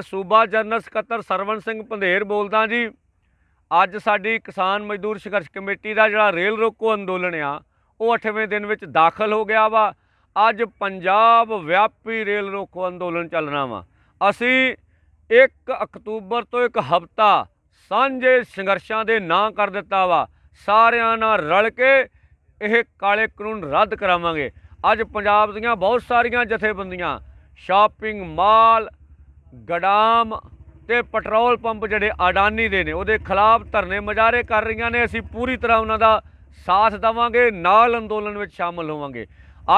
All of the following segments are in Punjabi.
ਮੈਂ ਸੂਬਾ ਜਨਰਲ ਸਕੱਤਰ ਸਰਵਨ ਸਿੰਘ ਪੰਧੇਰ ਬੋਲਦਾ ਜੀ ਅੱਜ ਸਾਡੀ ਕਿਸਾਨ ਮਜ਼ਦੂਰ ਸੰਘਰਸ਼ ਕਮੇਟੀ ਦਾ ਜਿਹੜਾ ਰੇਲ ਰੋਕੋ ਅੰਦੋਲਨ ਆ ਉਹ 8ਵੇਂ ਦਿਨ ਵਿੱਚ ਦਾਖਲ ਹੋ ਗਿਆ ਵਾ ਅੱਜ ਪੰਜਾਬ ਵਿਆਪੀ ਰੇਲ ਰੋਕੋ ਅੰਦੋਲਨ ਚੱਲਣਾ ਵਾ ਅਸੀਂ 1 ਅਕਤੂਬਰ ਤੋਂ ਇੱਕ ਹਫ਼ਤਾ ਸਾਂਝੇ ਸੰਘਰਸ਼ਾਂ ਦੇ ਨਾਂ ਕਰ ਦਿੱਤਾ ਵਾ ਸਾਰਿਆਂ ਨਾਲ ਰਲ ਕੇ ਇਹ ਕਾਲੇ ਕਾਨੂੰਨ ਰੱਦ ਕਰਾਵਾਂਗੇ ਅੱਜ ਪੰਜਾਬ ਦੀਆਂ ਬਹੁਤ ਸਾਰੀਆਂ ਜਥੇਬੰਦੀਆਂ ਸ਼ਾਪਿੰਗ ਮਾਲ ਗਡਾਮ ਤੇ ਪੈਟਰੋਲ ਪੰਪ ਜਿਹੜੇ ਆਡਾਨੀ ਦੇ ਨੇ ਉਹਦੇ ਖਿਲਾਫ ਧਰਨੇ ਮਜਾਰੇ ਕਰ ਰਹੀਆਂ ਨੇ ਅਸੀਂ ਪੂਰੀ ਤਰ੍ਹਾਂ ਉਹਨਾਂ ਦਾ ਸਾਥ ਦਵਾਂਗੇ ਨਾਲ ਅੰਦੋਲਨ ਵਿੱਚ ਸ਼ਾਮਲ ਹੋਵਾਂਗੇ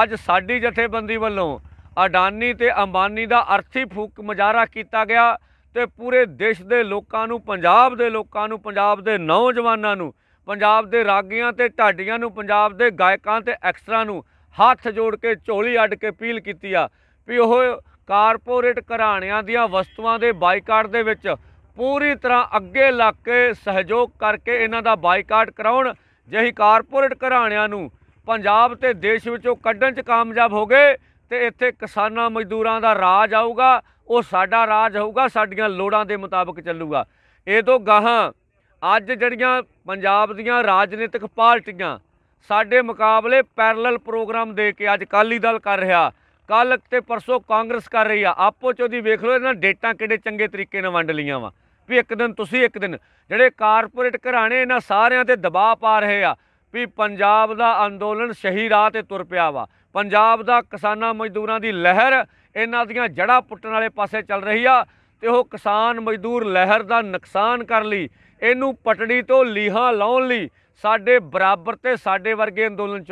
ਅੱਜ ਸਾਡੀ ਜਥੇਬੰਦੀ ਵੱਲੋਂ ਆਡਾਨੀ ਤੇ ਅੰਬਾਨੀ ਦਾ ਅਰਥੀ ਫੂਕ ਮਜਾਰਾ ਕੀਤਾ ਗਿਆ ਤੇ ਪੂਰੇ ਦੇਸ਼ ਦੇ ਲੋਕਾਂ ਨੂੰ ਪੰਜਾਬ ਦੇ ਲੋਕਾਂ ਨੂੰ ਪੰਜਾਬ ਦੇ ਨੌਜਵਾਨਾਂ ਨੂੰ ਪੰਜਾਬ ਦੇ ਰਾਗੀਆਂ ਤੇ ਢਾਡੀਆਂ ਨੂੰ ਪੰਜਾਬ ਦੇ ਗਾਇਕਾਂ ਤੇ ਐਕਸਟਰਾ ਨੂੰ ਹੱਥ ਜੋੜ ਕੇ ਝੋਲੀ ਅੱਡ ਕੇ ਅਪੀਲ ਕੀਤੀ ਆ ਵੀ ਉਹ ਕਾਰਪੋਰੇਟ ਘਰਾਣਿਆਂ ਦੀਆਂ ਵਸਤੂਆਂ ਦੇ ਬਾਈਕਾਟ ਦੇ ਵਿੱਚ ਪੂਰੀ ਤਰ੍ਹਾਂ ਅੱਗੇ ਲੱਗ ਕੇ ਸਹਿਯੋਗ ਕਰਕੇ ਇਹਨਾਂ ਦਾ ਬਾਈਕਾਟ ਕਰਾਉਣ ਜਿਹੀ ਕਾਰਪੋਰੇਟ ਘਰਾਣਿਆਂ ਨੂੰ ਪੰਜਾਬ ਤੇ ਦੇਸ਼ ਵਿੱਚੋਂ ਕੱਢਣ 'ਚ ਕਾਮਯਾਬ ਹੋ ਗਏ ਤੇ ਇੱਥੇ ਕਿਸਾਨਾਂ ਮਜ਼ਦੂਰਾਂ ਦਾ ਰਾਜ ਆਊਗਾ ਉਹ ਸਾਡਾ ਰਾਜ ਹੋਊਗਾ ਸਾਡੀਆਂ ਲੋੜਾਂ ਦੇ ਮੁਤਾਬਕ ਚੱਲੂਗਾ ਇਹ ਤੋਂ ਗਾਹਾਂ ਅੱਜ ਜਿਹੜੀਆਂ ਪੰਜਾਬ ਦੀਆਂ ਰਾਜਨੀਤਿਕ ਪਾਰਟੀਆਂ ਸਾਡੇ ਮੁਕਾਬਲੇ ਪੈਰਲਲ ਪ੍ਰੋਗਰਾਮ ਦੇ ਕੇ ਅੱਜ ਕਾਲੀ ਦਲ ਕਰ ਰਿਹਾ ਕੱਲ ਤੇ ਪਰਸੋਂ ਕਾਂਗਰਸ ਕਰ ਰਹੀ ਆ ਆਪੋ ਚ ਉਹਦੀ ਵੇਖ ਲਓ ਇਹਨਾਂ ਡੇਟਾਂ ਕਿਹੜੇ ਚੰਗੇ ਤਰੀਕੇ ਨਾਲ ਵੰਡ ਲੀਆਂ ਵਾ ਵੀ ਇੱਕ ਦਿਨ ਤੁਸੀਂ ਇੱਕ ਦਿਨ ਜਿਹੜੇ ਕਾਰਪੋਰੇਟ ਘਰਾਣੇ ਇਹਨਾਂ ਸਾਰਿਆਂ ਤੇ ਦਬਾਅ ਪਾ ਰਹੇ ਆ ਵੀ ਪੰਜਾਬ ਦਾ ਅੰਦੋਲਨ ਸਹੀ ਰਾਹ ਤੇ ਤੁਰ ਪਿਆ ਵਾ ਪੰਜਾਬ ਦਾ ਕਿਸਾਨਾਂ ਮਜ਼ਦੂਰਾਂ ਦੀ ਲਹਿਰ ਇਹਨਾਂ ਦੀਆਂ ਜੜਾਂ ਪੁੱਟਣ ਵਾਲੇ ਪਾਸੇ ਚੱਲ ਰਹੀ ਆ ਤੇ ਉਹ ਕਿਸਾਨ ਮਜ਼ਦੂਰ ਲਹਿਰ ਦਾ ਨੁਕਸਾਨ ਕਰ ਲਈ ਇਹਨੂੰ ਪਟੜੀ ਤੋਂ ਲੀਹਾਂ ਲਾਉਣ ਲਈ ਸਾਡੇ ਬਰਾਬਰ ਤੇ ਸਾਡੇ ਵਰਗੇ ਅੰਦੋਲਨ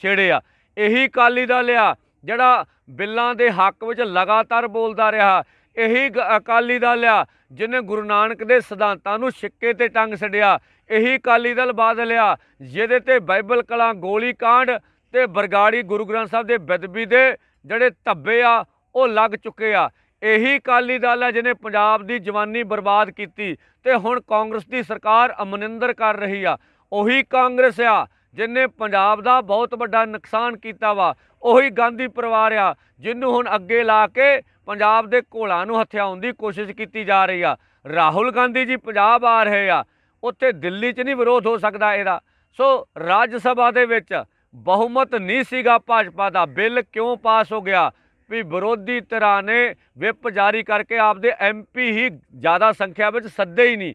ਛੇੜੇ ਆ ਇਹੀ ਕਾਲੀ ਦਾ ਲਿਆ ਜਿਹੜਾ ਬਿੱਲਾਂ ਦੇ ਹੱਕ ਵਿੱਚ ਲਗਾਤਾਰ ਬੋਲਦਾ ਰਿਹਾ ਇਹੀ ਅਕਾਲੀ ਦਲ ਆ ਜਿਨੇ ਗੁਰੂ ਨਾਨਕ ਦੇ ਸਿਧਾਂਤਾਂ ਨੂੰ ਸਿੱਕੇ ਤੇ ਟੰਗ ਛੱਡਿਆ ਇਹੀ ਅਕਾਲੀ ਦਲ ਬਾਦਲ ਆ ਜਿਹਦੇ ਤੇ ਬਾਈਬਲ ਕਲਾਂ ਗੋਲੀ ਕਾਂਡ ਤੇ ਬਰਗਾੜੀ ਗੁਰੂ ਗ੍ਰੰਥ ਸਾਹਿਬ ਦੇ ਬਦਬੀ ਦੇ ਜਿਹੜੇ ਧੱਬੇ ਆ ਉਹ ਲੱਗ ਚੁੱਕੇ ਆ ਇਹੀ ਅਕਾਲੀ ਦਲ ਆ ਜਿਨੇ ਪੰਜਾਬ ਦੀ ਜਵਾਨੀ ਬਰਬਾਦ ਕੀਤੀ ਤੇ ਹੁਣ ਕਾਂਗਰਸ ਦੀ ਸਰਕਾਰ ਅਮਨਿੰਦਰ ਕਰ ਰਹੀ ਆ ਉਹੀ ਕਾਂਗਰਸ ਆ ਜਿਨੇ ਪੰਜਾਬ ਦਾ ਬਹੁਤ ਵੱਡਾ ਨੁਕਸਾਨ ਕੀਤਾ ਵਾ ਉਹੀ ਗਾਂਧੀ ਪਰਿਵਾਰ ਆ ਜਿੰਨੂੰ ਹੁਣ ਅੱਗੇ ਲਾ ਕੇ ਪੰਜਾਬ ਦੇ ਘੋਲਾਂ ਨੂੰ ਹਥਿਆਉਣ ਦੀ ਕੋਸ਼ਿਸ਼ ਕੀਤੀ ਜਾ ਰਹੀ ਆ ਰਾਹੁਲ ਗਾਂਧੀ ਜੀ ਪੰਜਾਬ ਆ ਰਹੇ ਆ ਉੱਥੇ ਦਿੱਲੀ 'ਚ ਨਹੀਂ ਵਿਰੋਧ ਹੋ ਸਕਦਾ ਇਹਦਾ ਸੋ ਰਾਜ ਸਭਾ ਦੇ ਵਿੱਚ ਬਹੁਮਤ ਨਹੀਂ ਸੀਗਾ ਭਾਜਪਾ ਦਾ ਬਿੱਲ ਕਿਉਂ ਪਾਸ ਹੋ ਗਿਆ ਵੀ ਵਿਰੋਧੀ ਧਿਰਾਂ ਨੇ ਵਿਪ ਜਾਰੀ ਕਰਕੇ ਆਪਦੇ ਐਮਪੀ ਹੀ ਜ਼ਿਆਦਾ ਸੰਖਿਆ ਵਿੱਚ ਸੱਦੇ ਹੀ ਨਹੀਂ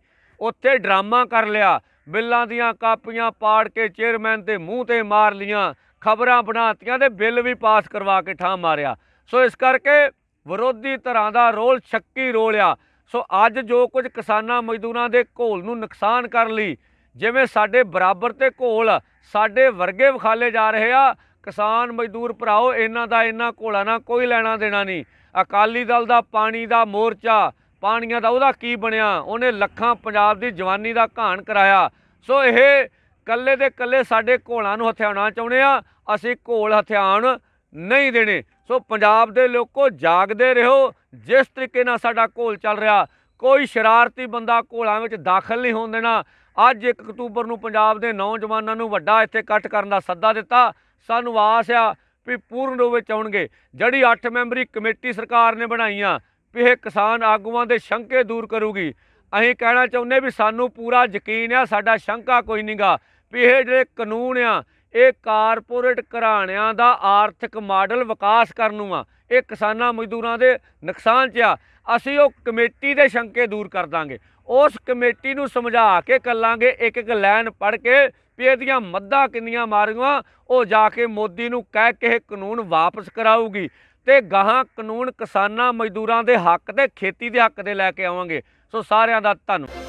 ਉੱਥੇ ਡਰਾਮਾ ਕਰ ਲਿਆ ਬਿੱਲਾਂ ਦੀਆਂ ਕਾਪੀਆਂ ਪਾੜ ਕੇ ਚੇਅਰਮੈਨ ਦੇ ਮੂੰਹ ਤੇ ਮਾਰ ਲੀਆਂ ਖਬਰਾਂ ਬਣਾਤੀਆਂ ਤੇ ਬਿੱਲ ਵੀ ਪਾਸ ਕਰਵਾ ਕੇ ਠਾਂ ਮਾਰਿਆ ਸੋ ਇਸ ਕਰਕੇ ਵਿਰੋਧੀ ਧਿਰਾਂ ਦਾ ਰੋਲ ਛੱਕੀ ਰੋਲ ਆ ਸੋ ਅੱਜ ਜੋ ਕੁਝ ਕਿਸਾਨਾਂ ਮਜ਼ਦੂਰਾਂ ਦੇ ਘੋਲ ਨੂੰ ਨੁਕਸਾਨ ਕਰ ਲਈ ਜਿਵੇਂ ਸਾਡੇ ਬਰਾਬਰ ਤੇ ਘੋਲ ਸਾਡੇ ਵਰਗੇ ਵਿਖਾਲੇ ਜਾ ਰਹੇ ਆ ਕਿਸਾਨ ਮਜ਼ਦੂਰ ਭਰਾਓ ਇਹਨਾਂ ਦਾ ਇਹਨਾਂ ਘੋਲਾ ਨਾਲ ਕੋਈ ਲੈਣਾ ਦੇਣਾ ਨਹੀਂ ਅਕਾਲੀ ਦਲ ਦਾ ਪਾਣੀ ਦਾ ਮੋਰਚਾ ਪਾਣੀਆਂ ਦਾ ਉਹਦਾ ਕੀ ਬਣਿਆ ਉਹਨੇ ਲੱਖਾਂ ਪੰਜਾਬ ਦੀ ਜਵਾਨੀ ਦਾ ਘਾਣ ਕਰਾਇਆ ਸੋ ਇਹ ਕੱਲੇ ਦੇ ਕੱਲੇ ਸਾਡੇ ਘੋਲਾਂ ਨੂੰ ਹਥਿਆਉਣਾ ਚਾਹੁੰਦੇ ਆ ਅਸੀਂ ਘੋਲ ਹਥਿਆਉਣ ਨਹੀਂ ਦੇਣੇ ਸੋ ਪੰਜਾਬ ਦੇ ਲੋਕੋ ਜਾਗਦੇ ਰਹੋ ਜਿਸ ਤਰੀਕੇ ਨਾਲ ਸਾਡਾ ਘੋਲ ਚੱਲ ਰਿਹਾ ਕੋਈ ਸ਼ਰਾਰਤੀ ਬੰਦਾ ਘੋਲਾਂ ਵਿੱਚ ਦਾਖਲ ਨਹੀਂ ਹੋਣ ਦੇਣਾ ਅੱਜ 1 ਅਕਤੂਬਰ ਨੂੰ ਪੰਜਾਬ ਦੇ ਨੌਜਵਾਨਾਂ ਨੂੰ ਵੱਡਾ ਇੱਥੇ ਇਕੱਠ ਕਰਨ ਦਾ ਸੱਦਾ ਦਿੱਤਾ ਸਾਨੂੰ ਆਸ ਆ ਵੀ ਪੂਰਨ ਰੂਪ ਵਿੱਚ ਆਉਣਗੇ ਜਿਹੜੀ 8 ਮੈਂਬਰੀ ਕਮੇਟੀ ਸਰਕਾਰ ਨੇ ਬਣਾਈਆਂ ਵੀ ਇਹ ਕਿਸਾਨ ਆਗੂਆਂ ਦੇ ਸ਼ੰਕੇ ਦੂਰ ਕਰੂਗੀ ਅਸੀਂ ਕਹਿਣਾ ਚਾਹੁੰਦੇ ਵੀ ਸਾਨੂੰ ਪੂਰਾ ਯਕੀਨ ਆ ਸਾਡਾ ਸ਼ੰਕਾ ਕੋਈ ਨਹੀਂਗਾ ਵੀ ਇਹ ਜਿਹੜੇ ਕਾਨੂੰਨ ਆ ਇਹ ਕਾਰਪੋਰੇਟ ਘਰਾਣਿਆਂ ਦਾ ਆਰਥਿਕ ਮਾਡਲ ਵਿਕਾਸ ਕਰਨ ਨੂੰ ਆ ਇਹ ਕਿਸਾਨਾਂ ਮਜ਼ਦੂਰਾਂ ਦੇ ਨੁਕਸਾਨ 'ਚ ਆ ਅਸੀਂ ਉਹ ਕਮੇਟੀ ਦੇ ਸ਼ੰਕੇ ਦੂਰ ਕਰ ਦਾਂਗੇ ਉਸ ਕਮੇਟੀ ਨੂੰ ਸਮਝਾ ਕੇ ਕੱਲਾਂਗੇ ਇੱਕ ਇੱਕ ਲਾਈਨ ਪੜ ਕੇ ਵੀ ਇਹਦੀਆਂ ਮੱਦਾਂ ਕਿੰਨੀਆਂ ਮਾਰੀਆਂ ਉਹ ਜਾ ਕੇ ਮੋਦੀ ਨੂੰ ਕਹਿ ਕੇ ਇਹ ਕਾਨੂੰਨ ਵਾਪਸ ਕਰਾਊਗੀ ਤੇ ਗਾਹਾਂ ਕਾਨੂੰਨ ਕਿਸਾਨਾਂ ਮਜ਼ਦੂਰਾਂ ਦੇ ਹੱਕ ਤੇ ਖੇਤੀ ਦੇ ਹੱਕ ਦੇ ਲੈ ਕੇ ਆਵਾਂਗੇ ਸੋ ਸਾਰਿਆਂ ਦਾ ਧੰਨਵਾਦ